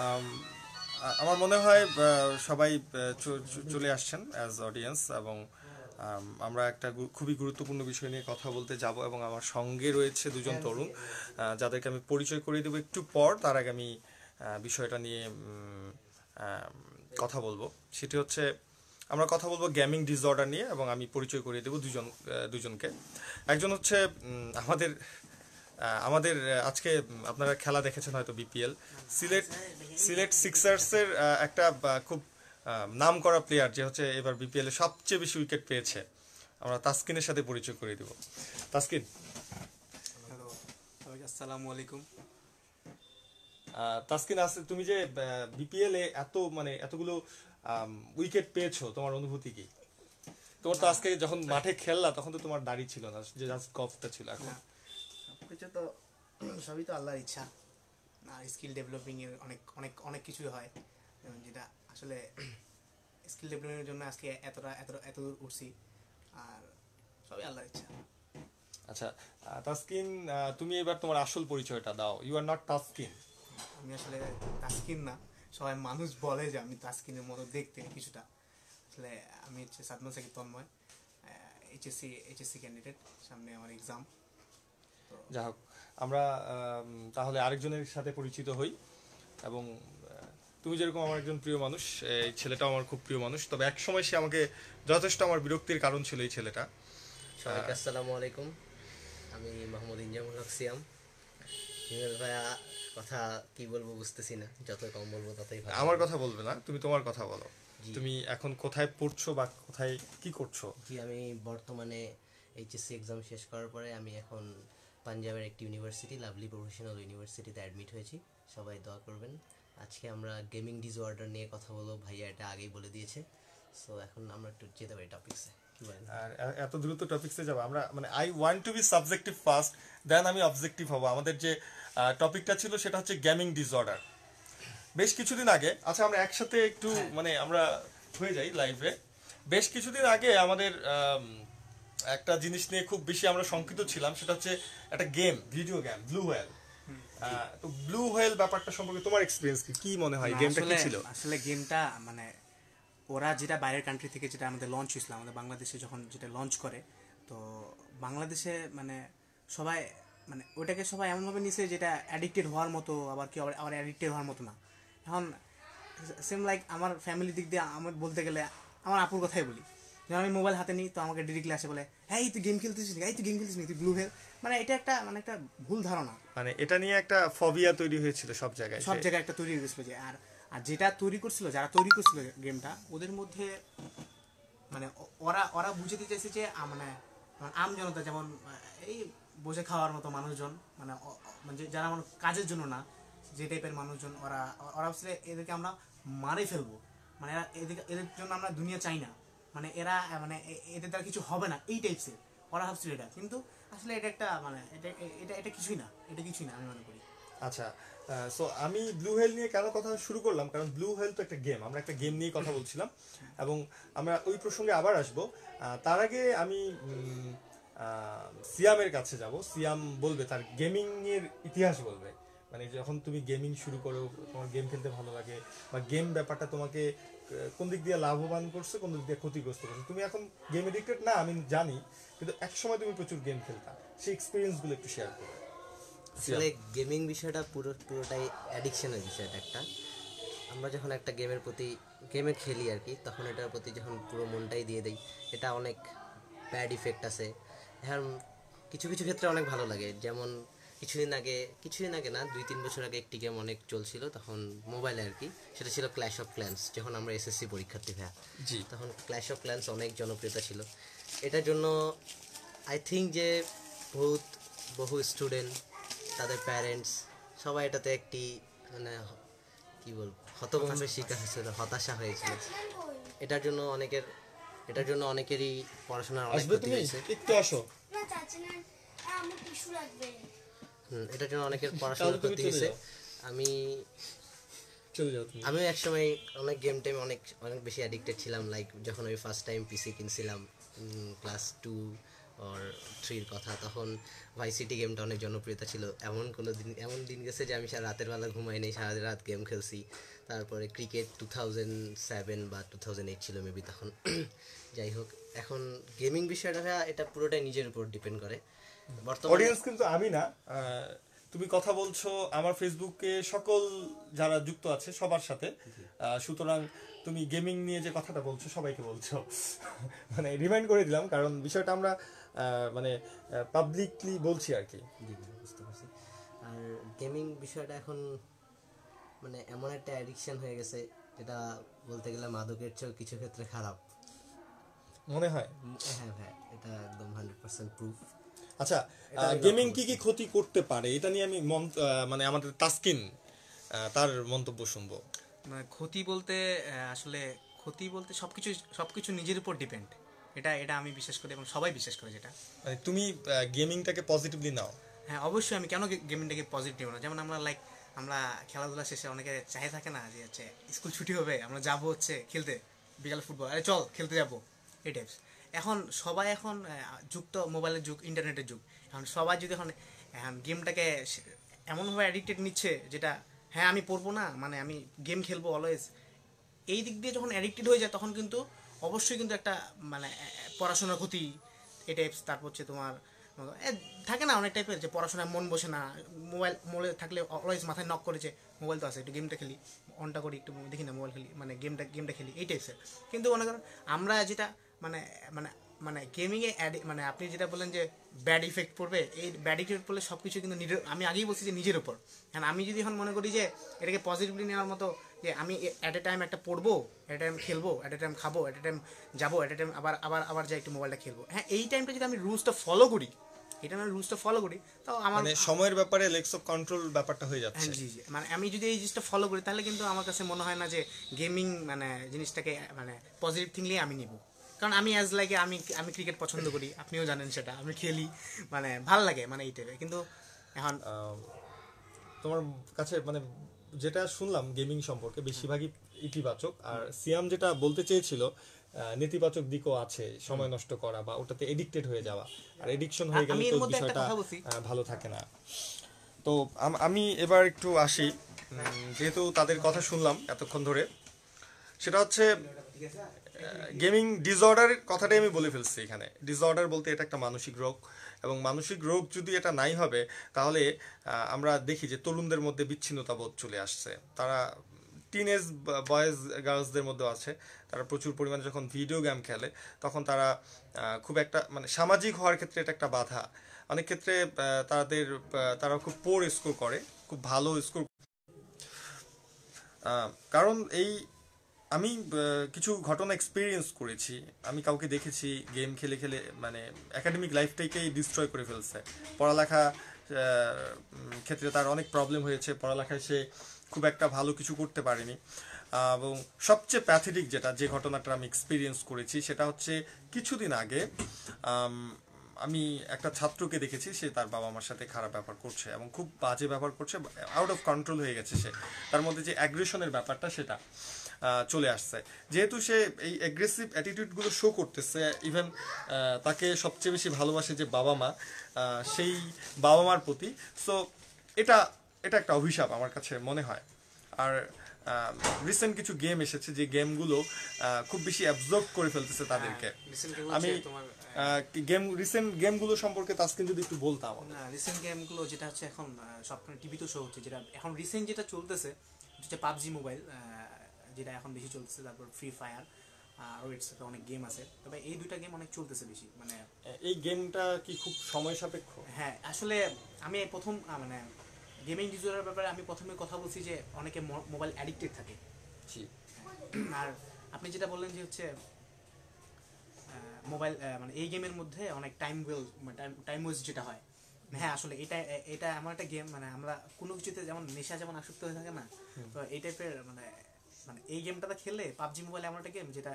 Um, আমার মনে হয় সবাই চলে আসছেন অ্যাজ অডিয়েন্স এবং আমরা একটা খুবই গুরুত্বপূর্ণ বিষয় নিয়ে কথা বলতে যাব এবং আমার সঙ্গে রয়েছে দুজন তরুণ যাদেরকে আমি পরিচয় করিয়ে দেবো একটু পর তার আগে আমি বিষয়টা নিয়ে কথা বলবো সেটি হচ্ছে আমরা কথা বলবো গেমিং ডিসঅর্ডার নিয়ে এবং আমি পরিচয় করিয়ে দেবো দুজন দুজনকে একজন হচ্ছে আমাদের আমাদের আজকে আপনারা খেলা দেখেছেন হয়তো বিপিএল সিলেট সিলেট সিক্সার্সের একটা খুব নাম করা প্লেয়ার যে হচ্ছে এবার বিপিএল এ সবচেয়ে বেশি উইকেট পেয়েছে আমরা তাসকিনের সাথে পরিচয় করে দিব তাসকিন আসসালামু আলাইকুম তাসকিন আছে তুমি যে বিপিএল এ এত মানে এতগুলো উইকেট পেয়েছো তোমার অনুভূতি কি তোমার তো আজকে যখন মাঠে খেললা তখন তো তোমার দাড়ি ছিল না যে জাস্ট কফটা ছিল এখন কিছু তো সবই তো আল্লাহর ইচ্ছা আর স্কিল ডেভেলপিংয়ের অনেক অনেক অনেক কিছুই হয় যেটা আসলে স্কিল এর জন্য আজকে এতটা এত এত দূর উঠছি আর সবই আল্লাহর ইচ্ছা আচ্ছা তাসকিন তুমি এবার তোমার আসল পরিচয়টা দাও ইউ আর নট তাসকিন আমি আসলে তাসকিন না সবাই মানুষ বলে যে আমি তাসকিনের মতো দেখতে কিছুটা আসলে আমি হচ্ছে Sadman Sakib Tanmoy HSC HSC candidate সামনে আমার এক্সাম যা হোক আমরা তাহলে আরেকজনের সাথে পরিচিত হই এবং তুমি যেরকম আমার একজন প্রিয় মানুষ এই ছেলেটাও আমার খুব প্রিয় মানুষ তবে এক সময় সে আমাকে যথেষ্ট আমার বিরক্তির কারণ ছিল এই ছেলেটা আসসালামু আলাইকুম আমি মাহমুদ ইনজামুল হক সিয়াম ভাইয়া কথা কি বলবো বুঝতেছি না যত কম বলবো ততই ভালো আমার কথা বলবে না তুমি তোমার কথা বলো তুমি এখন কোথায় পড়ছো বা কোথায় কি করছো জি আমি বর্তমানে এইচএসসি এক্সাম শেষ করার পরে আমি এখন পাঞ্জাবের একটি ইউনিভার্সিটি লাভলি প্রফেশনাল ইউনিভার্সিটিতে অ্যাডমিট হয়েছি সবাই দোয়া করবেন আজকে আমরা গেমিং ডিসঅর্ডার নিয়ে কথা বলবো ভাইয়া এটা আগেই বলে দিয়েছে সো এখন আমরা একটু যেতে পারি টপিক্সে আর এত দ্রুত টপিক্সে যাব আমরা মানে I want to be subjective first then আমি অবজেক্টিভ হব আমাদের যে টপিকটা ছিল সেটা হচ্ছে গেমিং ডিসঅর্ডার বেশ কিছুদিন আগে আচ্ছা আমরা একসাথে একটু হ্যাঁ। মানে আমরা হয়ে যাই লাইফে বেশ কিছুদিন আগে আমাদের একটা জিনিস নিয়ে খুব বেশি আমরা শঙ্কিত ছিলাম সেটা হচ্ছে একটা game video game blue whale তো ব্লু হোয়েল ব্যাপারটা সম্পর্কে তোমার এক্সপিরিয়েন্স কি কি মনে হয় গেমটা কি ছিল আসলে গেমটা মানে ওরা যেটা বাইরের কান্ট্রি থেকে যেটা আমাদের লঞ্চ হয়েছিল আমাদের বাংলাদেশে যখন যেটা লঞ্চ করে তো বাংলাদেশে মানে সবাই মানে ওটাকে সবাই এমনভাবে নিছে যেটা অ্যাডিক্টেড হওয়ার মতো আবার কি আবার অ্যাডিক্টেড হওয়ার মতো না এখন সেম লাইক আমার ফ্যামিলি দিক দিয়ে আমার বলতে গেলে আমার আপুর কথাই বলি আমি মোবাইল হাতে নিই তো আমাকে ডিডি ক্লাসে বলে হ্যাঁ তুই গেম খেলতেছিস এই তুই গেম খেলতিস তুই ব্লু হেল মানে এটা একটা মানে একটা ভুল ধারণা মানে এটা নিয়ে একটা ফবিয়া তৈরি হয়েছিল সব জায়গায় সব জায়গায় একটা তৈরি হয়েছিল যে আর আর যেটা তৈরি করছিল যারা তৈরি করছিল গেমটা ওদের মধ্যে মানে ওরা ওরা বুঝতে চাইছে যে মানে আম জনতা যেমন এই বসে খাওয়ার মতো মানুষজন মানে মানে যারা আমার কাজের জন্য না যে টাইপের মানুষজন ওরা ওরা ভাবছিল এদেরকে আমরা মারে ফেলবো মানে এরা এদের এদের জন্য আমরা দুনিয়া চাই না মানে এরা মানে এতে দ্বারা কিছু হবে না এই টাইপসের ওরা ভাবছিল এটা কিন্তু আসলে এটা একটা মানে এটা এটা এটা কিছুই না এটা কিছুই না আমি মনে করি আচ্ছা সো আমি ব্লু হেল নিয়ে কেন কথা শুরু করলাম কারণ ব্লু হেল তো একটা গেম আমরা একটা গেম নিয়ে কথা বলছিলাম এবং আমরা ওই প্রসঙ্গে আবার আসব তার আগে আমি সিয়ামের কাছে যাব সিয়াম বলবে তার গেমিং এর ইতিহাস বলবে মানে যখন তুমি গেমিং শুরু করো তোমার গেম খেলতে ভালো লাগে বা গেম ব্যাপারটা তোমাকে কোন দিক দিয়ে লাভবান করছে কোন দিক দিয়ে ক্ষতিগ্রস্ত করছে তুমি এখন গেম এডিক্টেড না আমি জানি কিন্তু একসময় তুমি প্রচুর গেম খেলতা সেই এক্সপিরিয়েন্সগুলো একটু শেয়ার করো আসলে গেমিং বিষয়টা পুরো পুরোটাই অ্যাডিকশনের বিষয়টা একটা আমরা যখন একটা গেমের প্রতি গেমে খেলি আর কি তখন এটার প্রতি যখন পুরো মনটাই দিয়ে দেই এটা অনেক ব্যাড ইফেক্ট আছে এখন কিছু কিছু ক্ষেত্রে অনেক ভালো লাগে যেমন কিছুদিন আগে কিছুদিন আগে না দুই তিন বছর আগে একটি গেম অনেক চলছিল তখন মোবাইলে আর কি সেটা ছিল ক্ল্যাশ অফ ক্ল্যান্স যখন আমরা এসএসসি পরীক্ষার্থী ভাই জি তখন ক্ল্যাশ অফ ক্ল্যান্স অনেক জনপ্রিয়তা ছিল এটার জন্য আই থিঙ্ক যে বহুত বহু স্টুডেন্ট তাদের প্যারেন্টস সবাই এটাতে একটি মানে কি বলবো হতভম্বের শিকার হয়েছিল হতাশা হয়েছিল এটার জন্য অনেকের এটার জন্য অনেকেরই পড়াশোনার অনেক ক্ষতি হয়েছে একটু আসো না লাগবে হ্যাঁ। এটার জন্য অনেকের পড়াশোনা করতে গেছে আমি আমি এক সময় একসময় অনেক গেম টাইম অনেক অনেক বেশি অ্যাডিক্টেড ছিলাম লাইক যখন আমি ফার্স্ট টাইম পিসি কিনছিলাম ক্লাস টু অর থ্রির কথা তখন ভাই সিটি গেমটা অনেক জনপ্রিয়তা ছিল এমন কোনো দিন এমন দিন গেছে যে আমি সারা রাতের বেলা ঘুমাই নেই সারা রাত গেম খেলছি তারপরে ক্রিকেট টু থাউজেন্ড সেভেন বা টু থাউজেন্ড এইট ছিল মেবি তখন যাই হোক এখন গেমিং বিষয়টা এটা পুরোটাই নিজের উপর ডিপেন্ড করে অডিয়েন্স কিন্তু আমি না তুমি কথা বলছো আমার ফেসবুকে সকল যারা যুক্ত আছে সবার সাথে সুতরাং তুমি গেমিং নিয়ে যে কথাটা বলছো সবাইকে বলছো মানে রিমাইন্ড করে দিলাম কারণ বিষয়টা আমরা মানে পাবলিকলি বলছি আর কি বুঝতে পারছি আর গেমিং বিষয়টা এখন মানে এমন একটা অ্যাডিকশন হয়ে গেছে যেটা বলতে গেলে মাদকের চেয়েও কিছু ক্ষেত্রে খারাপ মনে হয় হ্যাঁ হ্যাঁ এটা একদম হান্ড্রেড পার্সেন্ট প্রুফ আচ্ছা গেমিং কি কি ক্ষতি করতে পারে এটা নিয়ে আমি মানে আমাদের তাসকিন তার মন্তব্য শুনবো ক্ষতি বলতে আসলে ক্ষতি বলতে সবকিছু সবকিছু নিজের উপর ডিপেন্ড এটা এটা আমি বিশ্বাস করি এবং সবাই বিশ্বাস করে যেটা মানে তুমি গেমিংটাকে পজিটিভলি নাও হ্যাঁ অবশ্যই আমি কেন গেমিংটাকে পজিটিভ নাও যেমন আমরা লাইক আমরা খেলাধুলা শেষে অনেকে চাই থাকে না যে হচ্ছে স্কুল ছুটি হবে আমরা যাব হচ্ছে খেলতে বিকালে ফুটবল আরে চল খেলতে যাবো এই টাইপস এখন সবাই এখন যুক্ত মোবাইলের যুগ ইন্টারনেটের যুগ এখন সবাই যদি এখন এখন গেমটাকে এমনভাবে অ্যাডিক্টেড নিচ্ছে যেটা হ্যাঁ আমি পড়বো না মানে আমি গেম খেলবো অলওয়েজ এই দিক দিয়ে যখন অ্যাডিক্টেড হয়ে যায় তখন কিন্তু অবশ্যই কিন্তু একটা মানে পড়াশোনার ক্ষতি এই টাইপস তারপর হচ্ছে তোমার থাকে না অনেক টাইপের যে পড়াশোনায় মন বসে না মোবাইল মোবাইলে থাকলে অলওয়েজ মাথায় নক করেছে মোবাইল তো আছে একটু গেমটা খেলি অনটা করি একটু দেখি না মোবাইল খেলি মানে গেমটা গেমটা খেলি এই টাইপসের কিন্তু মনে করেন আমরা যেটা মানে মানে মানে গেমিংয়ে অ্যাড মানে আপনি যেটা বললেন যে ব্যাড ইফেক্ট পড়বে এই ব্যাড ইফেক্ট পড়লে সব কিছু কিন্তু নিজের আমি আগেই বলছি যে নিজের উপর কারণ আমি যদি এখন মনে করি যে এটাকে পজিটিভলি নেওয়ার মতো যে আমি অ্যাট এ টাইম একটা পড়বো অ্যাট এ টাইম খেলবো অ্যাট এ টাইম খাবো অ্যাট এ টাইম যাবো অ্যাট এ টাইম আবার আবার আবার যাই একটু মোবাইলটা খেলবো হ্যাঁ এই টাইমটা যদি আমি রুলসটা ফলো করি এটা আমি রুলসটা ফলো করি তো আমার মানে সময়ের ব্যাপারে লেক্স অফ কন্ট্রোল ব্যাপারটা হয়ে যাচ্ছে হ্যাঁ, জি জি মানে আমি যদি এই জিনিসটা ফলো করি তাহলে কিন্তু আমার কাছে মনে হয় না যে গেমিং মানে জিনিসটাকে মানে পজিটিভ থিংলি আমি নিব কারণ আমি অ্যাজ লাইকে আমি আমি ক্রিকেট পছন্দ করি আপনিও জানেন সেটা আমি খেলি মানে ভাল লাগে মানে এই টাইপের কিন্তু এখন তোমার কাছে মানে যেটা শুনলাম গেমিং সম্পর্কে বেশিরভাগই ইতিবাচক আর সিয়াম যেটা বলতে চেয়েছিল নেতিবাচক দিকও আছে সময় নষ্ট করা বা ওটাতে এডিক্টেড হয়ে যাওয়া আর এডিকশন হয়ে গেলে তো বিষয়টা ভালো থাকে না তো আমি এবার একটু আসি যেহেতু তাদের কথা শুনলাম এতক্ষণ ধরে সেটা হচ্ছে গেমিং ডিসঅর্ডারের কথাটাই আমি বলে ফেলছি এখানে ডিসঅর্ডার বলতে এটা একটা মানসিক রোগ এবং মানসিক রোগ যদি এটা নাই হবে তাহলে আমরা দেখি যে তরুণদের মধ্যে বিচ্ছিন্নতা বোধ চলে আসছে তারা টিনেজ বয়েজ গার্লসদের মধ্যেও আছে তারা প্রচুর পরিমাণে যখন ভিডিও গেম খেলে তখন তারা খুব একটা মানে সামাজিক হওয়ার ক্ষেত্রে এটা একটা বাধা অনেক ক্ষেত্রে তাদের তারা খুব পোর স্কোর করে খুব ভালো স্কোর কারণ এই আমি কিছু ঘটনা এক্সপিরিয়েন্স করেছি আমি কাউকে দেখেছি গেম খেলে খেলে মানে একাডেমিক লাইফটাকেই ডিস্ট্রয় করে ফেলছে পড়ালেখা ক্ষেত্রে তার অনেক প্রবলেম হয়েছে পড়ালেখায় সে খুব একটা ভালো কিছু করতে পারেনি এবং সবচেয়ে প্যাথেটিক যেটা যে ঘটনাটা আমি এক্সপিরিয়েন্স করেছি সেটা হচ্ছে কিছুদিন আগে আমি একটা ছাত্রকে দেখেছি সে তার বাবা মার সাথে খারাপ ব্যবহার করছে এবং খুব বাজে ব্যবহার করছে আউট অফ কন্ট্রোল হয়ে গেছে সে তার মধ্যে যে অ্যাগ্রেশনের ব্যাপারটা সেটা চলে আসছে যেহেতু সে এই অ্যাগ্রেসিভ অ্যাটিটিউডগুলো শো করতেছে ইভেন তাকে সবচেয়ে বেশি ভালোবাসে যে বাবা মা সেই বাবা মার প্রতি সো এটা এটা একটা অভিশাপ আমার কাছে মনে হয় আর রিসেন্ট কিছু গেম এসেছে যে গেমগুলো খুব বেশি অ্যাবজর্ব করে ফেলতেছে হ্যাঁ, তাদেরকে আমি গেম রিসেন্ট গেমগুলো সম্পর্কে তাসকিন যদি একটু বলতাম রিসেন্ট গেমগুলো যেটা হচ্ছে এখন সবখানে টিভিতে শো হচ্ছে যেটা এখন রিসেন্ট যেটা চলতেছে যেটা পাবজি মোবাইল যেটা এখন বেশি চলতেছে তারপর ফ্রি ফায়ার আরও এটসেট্রা অনেক গেম আছে তবে এই দুটা গেম অনেক চলতেছে বেশি মানে এই গেমটা কি খুব সময় সাপেক্ষ হ্যাঁ আসলে আমি প্রথম মানে গেমিং ডিজাইনের ব্যাপারে আমি প্রথমে কথা বলছি যে অনেকে মোবাইল অ্যাডিক্টেড থাকে আর আপনি যেটা বললেন যে হচ্ছে মোবাইল মানে এই গেমের মধ্যে অনেক টাইম ওয়েল টাইম ওয়েস্ট যেটা হয় হ্যাঁ আসলে এটা এটা এমন একটা গেম মানে আমরা কোনো কিছুতে যেমন নেশা যেমন আসক্ত হয়ে থাকে না তো এই টাইপের মানে মানে এই গেমটাতে খেললে পাবজি মোবাইল এমন একটা গেম যেটা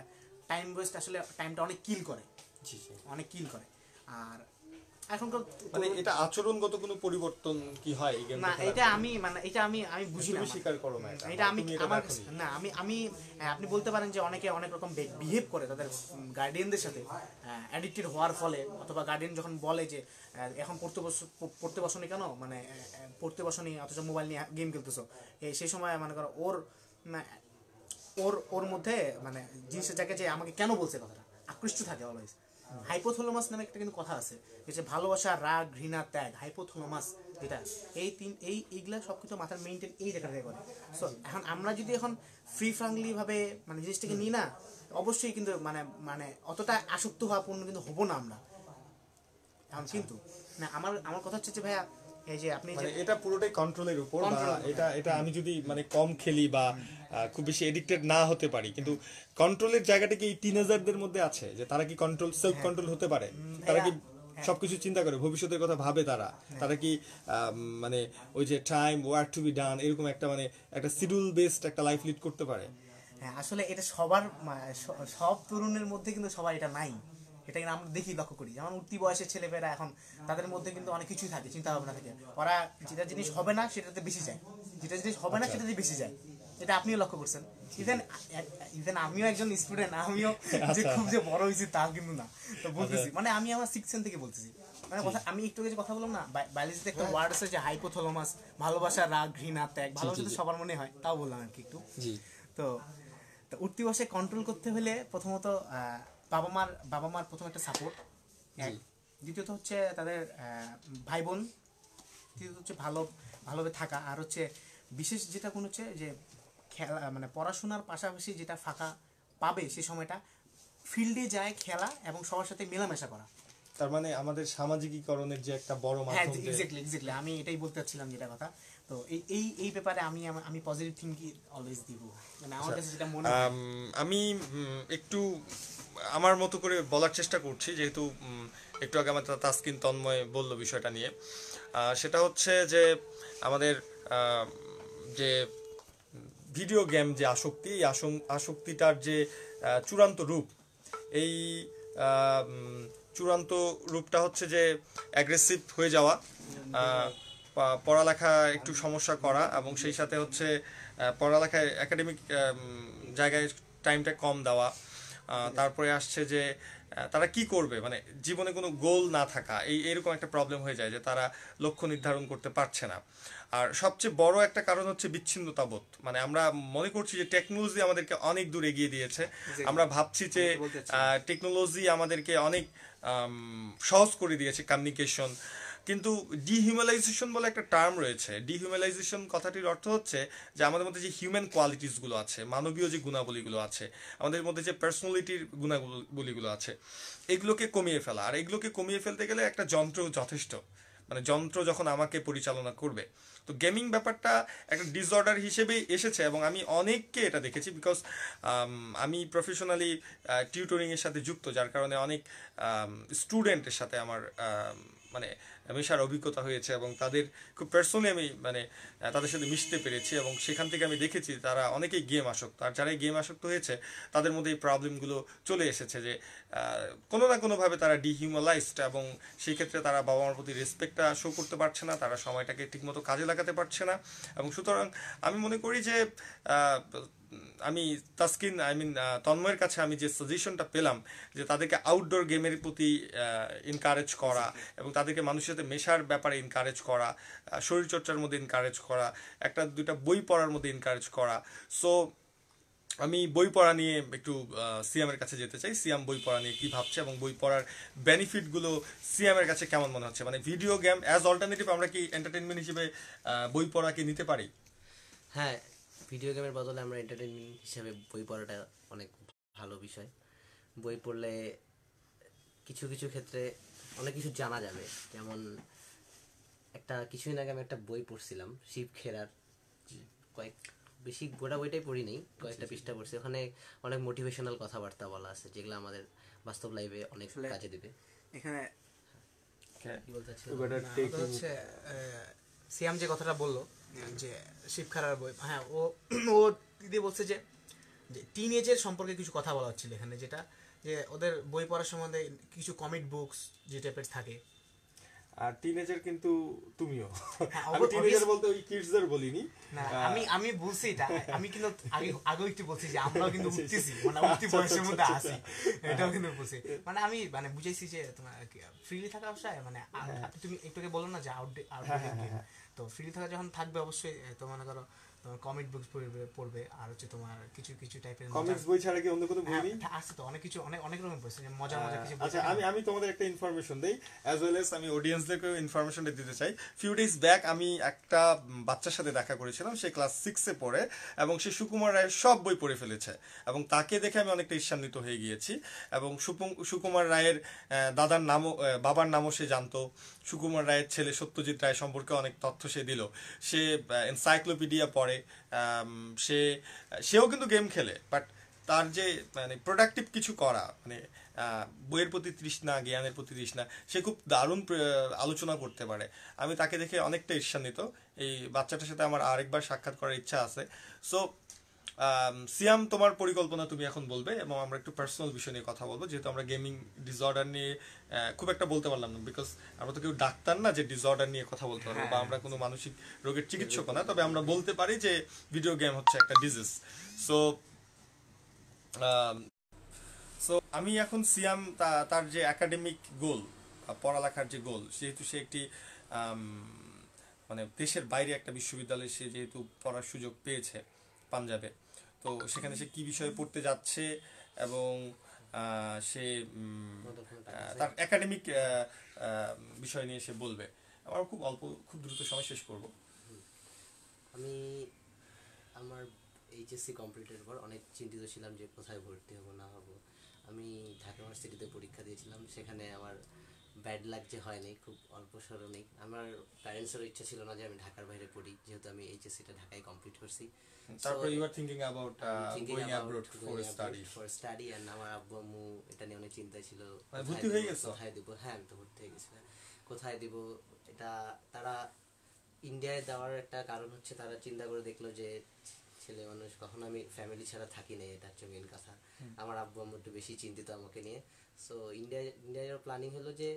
টাইম ওয়েস্ট আসলে টাইমটা অনেক কিল করে অনেক কিল করে আর এখনকার মানে এটা আচরণগত কোনো পরিবর্তন কি হয় না এটা আমি মানে এটা আমি আমি বুঝি না স্বীকার করো না এটা আমি আমার না আমি আমি হ্যাঁ, আপনি বলতে পারেন যে অনেকে অনেক রকম বিহেভ করে তাদের গার্ডিয়ানদের সাথে অ্যাডিক্টেড হওয়ার ফলে অথবা গার্ডিয়ান যখন বলে যে হ্যাঁ, এখন পড়তে বস পড়তে বসনি কেন মানে হ্যাঁ, পড়তে বসনি অথচ মোবাইল নিয়ে গেম খেলতেছো সেই সময় মানে করো ওর ওর ওর মধ্যে মানে জিনিসটা জায়গায় যে আমাকে কেন বলছে কথাটা আকৃষ্ট থাকে অলওয়েজ হাইপোথোলোমাস নামে একটা কিন্তু কথা আছে যে ভালোবাসা রাগ ঘৃণা ত্যাগ হাইপোথোলোমাস যেটা এই তিন এই এইগুলা সব কিছু মাথার মেনটেন এই জায়গাটাতে করে সো এখন আমরা যদি এখন ফ্রি ফ্রাঙ্কলি ভাবে মানে জিনিসটাকে নিই না অবশ্যই কিন্তু মানে মানে অতটা আসক্ত হওয়া পূর্ণ কিন্তু হবো না আমরা এখন কিন্তু না আমার আমার কথা হচ্ছে যে ভাইয়া এই যে আপনি মানে এটা পুরোটাই কন্ট্রোলের উপর এটা এটা আমি যদি মানে কম খেলি বা খুব বেশি এডিক্টেড না হতে পারি কিন্তু কন্ট্রোলের জায়গাটা কি মধ্যে আছে যে তারা কি কন্ট্রোল সেলফ কন্ট্রোল হতে পারে তারা কি হ্যাঁ। সবকিছু চিন্তা করে ভবিষ্যতের কথা ভাবে তারা হ্যাঁ। তারা কি মানে ওই যে time work to be done এরকম একটা মানে একটা শিডিউল বেসড একটা লাইফ লিড করতে পারে হ্যাঁ আসলে এটা সবার সব তরুণের মধ্যে কিন্তু সবার এটা নাই এটা কিন্তু আমরা দেখি লক্ষ্য করি যেমন উঠতি বয়সের ছেলেমেয়েরা এখন তাদের মধ্যে কিন্তু অনেক কিছুই থাকে চিন্তা ভাবনা থাকে ওরা যেটা জিনিস হবে না সেটাতে বেশি যায় যেটা জিনিস হবে না আচ্ছা। সেটাতে বেশি যায় এটা আপনিও লক্ষ্য করছেন ইভেন ইভেন আমিও একজন স্টুডেন্ট আমিও যে আচ্ছা। খুব যে বড় হয়েছি তা কিন্তু না তো আচ্ছা। বলতেছি মানে আমি আমার সিক্স থেকে বলতেছি মানে কথা আমি একটু আগে কথা বললাম না বায়োলজিতে একটা ওয়ার্ড হ্যাঁ। আছে যে হাইপোথলামাস ভালোবাসা রাগ ঘৃণা ত্যাগ ভালোবাসা তো সবার মনে হয় তাও বললাম আর কি একটু তো উঠতি বসে কন্ট্রোল করতে হলে প্রথমত বাবা মার বাবা মার প্রথম একটা সাপোর্ট দ্বিতীয়ত হচ্ছে তাদের ভাই বোন তৃতীয়ত হচ্ছে ভালো ভালোভাবে থাকা আর হচ্ছে বিশেষ যেটা কোন হচ্ছে যে খেলা মানে পড়াশোনার পাশাপাশি যেটা ফাঁকা পাবে সে সময়টা ফিল্ডে যায় খেলা এবং সবার সাথে মেলামেশা করা তার মানে আমাদের সামাজিকীকরণের যে একটা বড় হ্যাঁ, মাধ্যম এক্স্যাক্টলি এক্স্যাক্টলি আমি এটাই বলতে চাচ্ছিলাম যেটা কথা তো এই এই এই ব্যাপারে আমি আমি পজিটিভ থিংকিং অলওয়েজ দিব মানে আমার আচ্ছা। কাছে যেটা মনে আমি একটু আমার মতো করে বলার চেষ্টা করছি যেহেতু একটু আগে আমার তাস্কিন তন্ময় বলল বিষয়টা নিয়ে সেটা হচ্ছে যে আমাদের যে ভিডিও গেম যে আসক্তি এই আসক্তিটার যে চূড়ান্ত রূপ এই চূড়ান্ত রূপটা হচ্ছে যে অ্যাগ্রেসিভ হয়ে যাওয়া পড়ালেখা একটু সমস্যা করা এবং সেই সাথে হচ্ছে পড়ালেখায় একাডেমিক জায়গায় টাইমটা কম দেওয়া তারপরে আসছে যে তারা কি করবে মানে জীবনে কোনো গোল না থাকা এই এরকম একটা প্রবলেম হয়ে যায় যে তারা লক্ষ্য নির্ধারণ করতে পারছে না আর সবচেয়ে বড় একটা কারণ হচ্ছে বিচ্ছিন্নতাবোধ মানে আমরা মনে করছি যে টেকনোলজি আমাদেরকে অনেক দূর এগিয়ে দিয়েছে আমরা ভাবছি যে টেকনোলজি আমাদেরকে অনেক সহজ করে দিয়েছে কমিউনিকেশন কিন্তু ডিহিউম্যালাইজেশন বলে একটা টার্ম রয়েছে ডিহিউম্যালাইজেশন কথাটির অর্থ হচ্ছে যে আমাদের মধ্যে যে হিউম্যান কোয়ালিটিসগুলো আছে মানবীয় যে গুণাবলীগুলো আছে আমাদের মধ্যে যে পার্সোনালিটির গুণাবলীগুলো আছে এগুলোকে কমিয়ে ফেলা আর এগুলোকে কমিয়ে ফেলতে গেলে একটা যন্ত্র যথেষ্ট মানে যন্ত্র যখন আমাকে পরিচালনা করবে তো গেমিং ব্যাপারটা একটা ডিসঅর্ডার হিসেবেই এসেছে এবং আমি অনেককে এটা দেখেছি বিকজ um, আমি প্রফেশনালি টিউটরিংয়ের সাথে যুক্ত যার কারণে অনেক স্টুডেন্টের সাথে আমার মানে মেশার অভিজ্ঞতা হয়েছে এবং তাদের খুব পার্সোনালি আমি মানে তাদের সাথে মিশতে পেরেছি এবং সেখান থেকে আমি দেখেছি তারা অনেকেই গেম আসক্ত আর যারাই গেম আসক্ত হয়েছে তাদের মধ্যে এই প্রবলেমগুলো চলে এসেছে যে কোনো না কোনোভাবে তারা ডিহিউমালাইজড এবং সেই ক্ষেত্রে তারা বাবা মার প্রতি রেসপেক্টটা শো করতে পারছে না তারা সময়টাকে ঠিকমতো কাজে লাগাতে পারছে না এবং সুতরাং আমি মনে করি যে আমি তাস্কিন আই মিন তন্ময়ের কাছে আমি যে সাজেশনটা পেলাম যে তাদেরকে আউটডোর গেমের প্রতি এনকারেজ করা এবং তাদেরকে মানুষের সাথে মেশার ব্যাপারে এনকারেজ করা শরীরচর্চার মধ্যে এনকারেজ করা একটা দুটা বই পড়ার মধ্যে এনকারেজ করা সো আমি বই পড়া নিয়ে একটু সিয়ামের কাছে যেতে চাই সিয়াম বই পড়া নিয়ে কী ভাবছে এবং বই পড়ার বেনিফিটগুলো সিয়ামের কাছে কেমন মনে হচ্ছে মানে ভিডিও গেম অ্যাজ অল্টারনেটিভ আমরা কি এন্টারটেনমেন্ট হিসেবে বই পড়া কি নিতে পারি হ্যাঁ ভিডিও গেমের বদলে আমরা এন্টারটেনমেন্ট হিসেবে বই পড়াটা অনেক ভালো বিষয় বই পড়লে কিছু কিছু ক্ষেত্রে অনেক কিছু জানা যাবে যেমন একটা কিছুদিন আগে আমি একটা বই পড়ছিলাম শিব খেরার কয়েক বেশি গোটা বইটাই পড়ি নেই কয়েকটা পৃষ্ঠা পড়ছি ওখানে অনেক মোটিভেশনাল কথাবার্তা বলা আছে যেগুলো আমাদের বাস্তব লাইফে অনেক কাজে দিবে এখানে হচ্ছে সিয়াম যে কথাটা বললো যে শিবখারার বই হ্যাঁ ও ও দিদি বলছে যে টিন এজের সম্পর্কে কিছু কথা বলা হচ্ছিল এখানে যেটা যে ওদের বই পড়ার সম্বন্ধে কিছু কমিক বুকস যে টাইপের থাকে আর টিনেজার কিন্তু তুমিও হ্যাঁ, আমি টিনেজার বলতে ওই কিডসদের বলিনি আমি আমি বলছি এটা আমি কিন্তু আগে আগে একটু বলছি যে আমরাও কিন্তু আচ্ছা, আচ্ছা, উঠতেছি আচ্ছা, মানে বয়সের মধ্যে আছি এটাও কিন্তু বলছি মানে আমি মানে বুঝাইছি যে তোমার ফ্রিলি থাকা অবশ্যই মানে হ্যাঁ, হ্যাঁ। তুমি একটুকে বলো না যে আউট তো ফ্রি থাকা যখন থাকবে অবশ্যই তো মনে করো তোমার কমিক বুকস পড়বে পড়বে আর হচ্ছে তোমার কিছু কিছু টাইপের কমিক্স বই ছাড়া কি অন্য কোনো বই হ্যাঁ, নেই আছে তো অনেক কিছু অনেক অনেক রকম বই আছে মজা মজা কিছু আচ্ছা আমি আমি তোমাদের একটা ইনফরমেশন দেই অ্যাজ ওয়েল অ্যাজ আমি অডিয়েন্সদেরকেও ইনফরমেশনটা দিতে চাই ফিউ ডেজ ব্যাক আমি একটা বাচ্চার সাথে দেখা করেছিলাম সে ক্লাস সিক্সে পড়ে এবং সে সুকুমার রায়ের সব বই পড়ে ফেলেছে এবং তাকে দেখে আমি অনেকটা ঈর্ষান্বিত হয়ে গিয়েছি এবং সুকুমার রায়ের দাদার নামও বাবার নামও সে জানতো সুকুমার রায়ের ছেলে সত্যজিৎ রায় সম্পর্কে অনেক তথ্য সে দিল সে এনসাইক্লোপিডিয়া পড়ে সে সেও কিন্তু গেম খেলে বাট তার যে মানে প্রোডাক্টিভ কিছু করা মানে বইয়ের প্রতি তৃষ্ণা জ্ঞানের প্রতি তৃষ্ণা সে খুব দারুণ আলোচনা করতে পারে আমি তাকে দেখে অনেকটা ঈর্ষান্বিত এই বাচ্চাটার সাথে আমার আরেকবার সাক্ষাৎ করার ইচ্ছা আছে সো সিয়াম তোমার পরিকল্পনা তুমি এখন বলবে এবং আমরা একটু পার্সোনাল বিষয় নিয়ে কথা বলবো যেহেতু আমরা গেমিং ডিসঅর্ডার নিয়ে খুব একটা বলতে পারলাম না বিকজ আমরা তো কেউ ডাক্তার না যে ডিসঅর্ডার নিয়ে কথা বলতে পারবো বা হ্যাঁ। আমরা কোনো মানসিক রোগের চিকিৎসক না তবে আমরা বলতে পারি যে ভিডিও গেম হচ্ছে একটা ডিজিজ সো সো আমি এখন সিয়াম তার যে একাডেমিক গোল পড়ালেখার যে গোল যেহেতু সে একটি মানে দেশের বাইরে একটা বিশ্ববিদ্যালয়ে সে যেহেতু পড়ার সুযোগ পেয়েছে পাঞ্জাবে তো সেখানে সে কি বিষয়ে পড়তে যাচ্ছে এবং সে তার একাডেমিক বিষয় নিয়ে সে বলবে আমার খুব অল্প খুব দ্রুত সময় শেষ করব আমি আমার এইচএসসি কমপ্লিটের পর অনেক চিন্তিত ছিলাম যে কোথায় ভর্তি হবো না হবো আমি ঢাকা ইউনিভার্সিটিতে পরীক্ষা দিয়েছিলাম সেখানে আমার ব্যাড লাক যে হয়নি খুব অল্প স্মরণেই আমার প্যারেন্টসেরও ইচ্ছা ছিল না যে আমি ঢাকার বাইরে পড়ি যেহেতু আমি এইচএসসিটা ঢাকায় কমপ্লিট করছি তারপর you are thinking about going abroad for study for study and আমার আব্বু আম্মু এটা নিয়ে অনেক চিন্তা ছিল মানে ভর্তি হয়ে গেছো কোথায় দিব হ্যাঁ আমি তো ভর্তি হয়ে গেছি হ্যাঁ। কোথায় দিব এটা তারা ইন্ডিয়ায় দেওয়ার একটা কারণ হচ্ছে তারা চিন্তা করে দেখলো যে ছেলে মানুষ কখন আমি ফ্যামিলি ছাড়া থাকি না এটা হচ্ছে মেন কথা আমার আব্বু আম্মু একটু বেশি চিন্তিত আমাকে নিয়ে সো ইন্ডিয়া ইন্ডিয়ার প্ল্যানিং হলো যে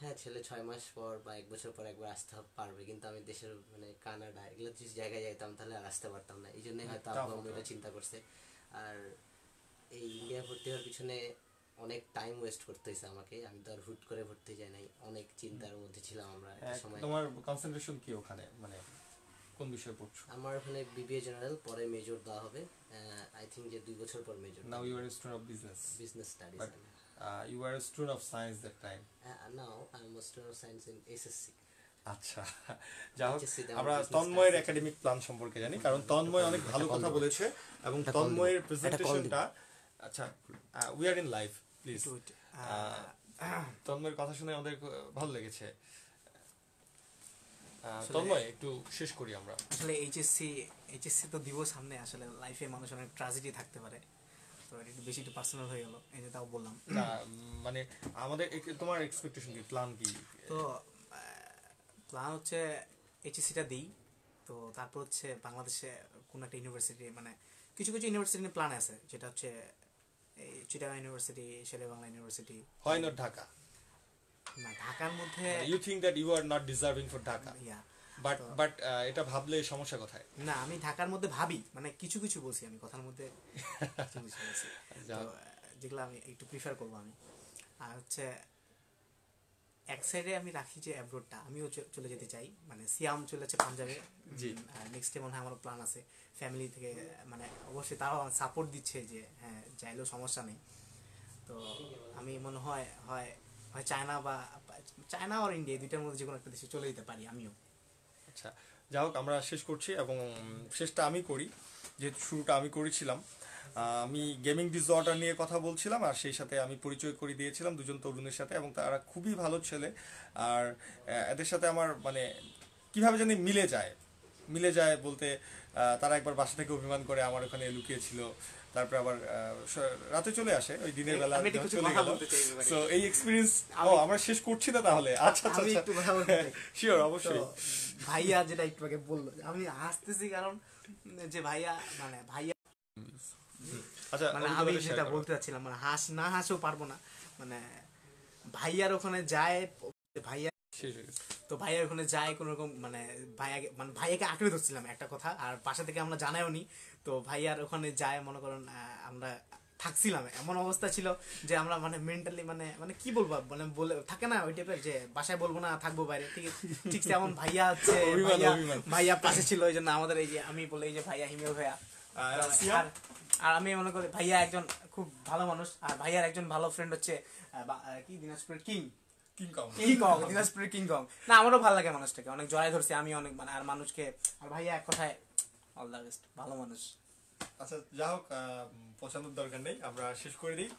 হ্যাঁ ছেলে ছয় মাস পর বা এক বছর পর একবার আসতে পারবে কিন্তু আমি দেশের মানে কানাডা এগুলো যদি জায়গায় যাইতাম তাহলে আর আসতে পারতাম না এই জন্যই হয়তো আব্বা আম্মুরা চিন্তা করছে আর এই ইন্ডিয়া ভর্তি হওয়ার পিছনে অনেক টাইম ওয়েস্ট করতে হয়েছে আমাকে আমি তো আর হুট করে ভর্তি যাই নাই অনেক চিন্তার মধ্যে ছিলাম আমরা সময় তোমার কনসেন্ট্রেশন কি ওখানে মানে কোন বিষয়ে পড়ছো আমার ওখানে বিবিএ জেনারেল পরে মেজর দেওয়া হবে আই থিঙ্ক যে দুই বছর পর major now you are student of business business studies Uh, you were a student of science that time. Uh, now I'm a student of science in SSC. আচ্ছা যা হোক আমরা তন্ময়ের একাডেমিক প্ল্যান সম্পর্কে জানি কারণ তন্ময় অনেক ভালো কথা বলেছে এবং তন্ময়ের প্রেজেন্টেশনটা আচ্ছা we are in live please তন্ময়ের কথা শুনে আমাদের ভালো লেগেছে তন্ময় একটু শেষ করি আমরা আসলে এইচএসসি এইচএসসি তো দিব সামনে আসলে লাইফে মানুষ অনেক ট্র্যাজেডি থাকতে পারে একটু বেশি একটু পার্সোনাল হয়ে গেল এই যে তাও বললাম মানে আমাদের তোমার এক্সপেকটেশন কি প্ল্যান কি তো প্ল্যান হচ্ছে এইচএসিটা দিই তো তারপর হচ্ছে বাংলাদেশে কোনো একটা ইউনিভার্সিটি মানে কিছু কিছু ইউনিভার্সিটি প্ল্যান আছে যেটা হচ্ছে এই চিটা ইউনিভার্সিটি শেলে বাংলা ইউনিভার্সিটি হয় নট ঢাকা না ঢাকার মধ্যে you think that you are not deserving for Dhaka yeah but but uh, এটা ভাবলে সমস্যা কোথায় না আমি ঢাকার মধ্যে ভাবি মানে কিছু কিছু বলছি আমি কথার মধ্যে যেগুলো আমি একটু প্রিফার করবো আমি আর হচ্ছে এক সাইডে আমি রাখি যে অ্যাব্রোডটা আমিও চলে যেতে চাই মানে সিয়াম চলে যাচ্ছে পাঞ্জাবে নেক্সট ডে মনে হয় আমার প্ল্যান আছে ফ্যামিলি থেকে মানে অবশ্যই তারাও সাপোর্ট দিচ্ছে যে হ্যাঁ চাইলেও সমস্যা নেই তো আমি মনে হয় হয় হয় চায়না বা চায়না আর ইন্ডিয়া দুইটার মধ্যে যে কোনো একটা দেশে চলে যেতে পারি আমিও আচ্ছা যাই হোক আমরা শেষ করছি এবং শেষটা আমি করি যেহেতু শুরুটা আমি করেছিলাম আমি গেমিং ডিসঅর্ডার নিয়ে কথা বলছিলাম আর সেই সাথে আমি পরিচয় করে দিয়েছিলাম দুজন তরুণের সাথে এবং তারা খুবই ভালো ছেলে আর এদের সাথে আমার মানে কিভাবে জানি মিলে যায় মিলে যায় বলতে তারা একবার বাসা থেকে অভিমান করে আমার ওখানে লুকিয়েছিল তারপরে আবার রাতে চলে আসে ওই দিনের বেলা চলে গেল সো এই এক্সপিরিয়েন্স ও আমরা শেষ করছি না তাহলে আচ্ছা আচ্ছা আমি আচ্ছা। একটু কথা বলতে শিওর অবশ্যই ভাইয়া যেটা একটু আগে বললো আমি হাসতেছি কারণ যে ভাইয়া মানে ভাইয়া আচ্ছা মানে আমি যেটা বলতে চাচ্ছিলাম মানে হাস না হাসও পারবো না মানে ভাইয়ার ওখানে যায় ভাইয়া তো ভাই ওখানে যাই কোন রকম মানে ভাইয়া মানে ভাইয়াকে আঁকড়ে ধরছিলাম একটা কথা আর বাসা থেকে আমরা জানাইও নি তো ভাইয়ার ওখানে যায় মনে করেন আমরা থাকছিলাম এমন অবস্থা ছিল যে আমরা মানে মেন্টালি মানে মানে কি বলবো মানে বলে থাকে না ওই টাইপের যে বাসায় বলবো না থাকবো বাইরে ঠিক ঠিক এমন ভাইয়া আছে ভাইয়া পাশে ছিল ওই জন্য আমাদের এই যে আমি বলে এই যে ভাইয়া হিমেল ভাইয়া আর আমি মনে করি ভাইয়া একজন খুব ভালো মানুষ আর ভাইয়ার একজন ভালো ফ্রেন্ড হচ্ছে কি দিনাজপুরের কিং আমারও ভালো লাগে মানুষটাকে অনেক জড়াই ধরছি আমি অনেক মানে আর মানুষকে আর ভাইয়া এক কথায় অল দ্য বেস্ট ভালো মানুষ আচ্ছা যা হোক পছন্দের দরকার নেই আমরা শেষ করে দিই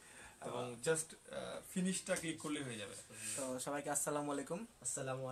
এবং জাস্ট ফিনিশটা ক্লিক করলে হয়ে যাবে তো সবাইকে আসসালামু আলাইকুম আসসালামু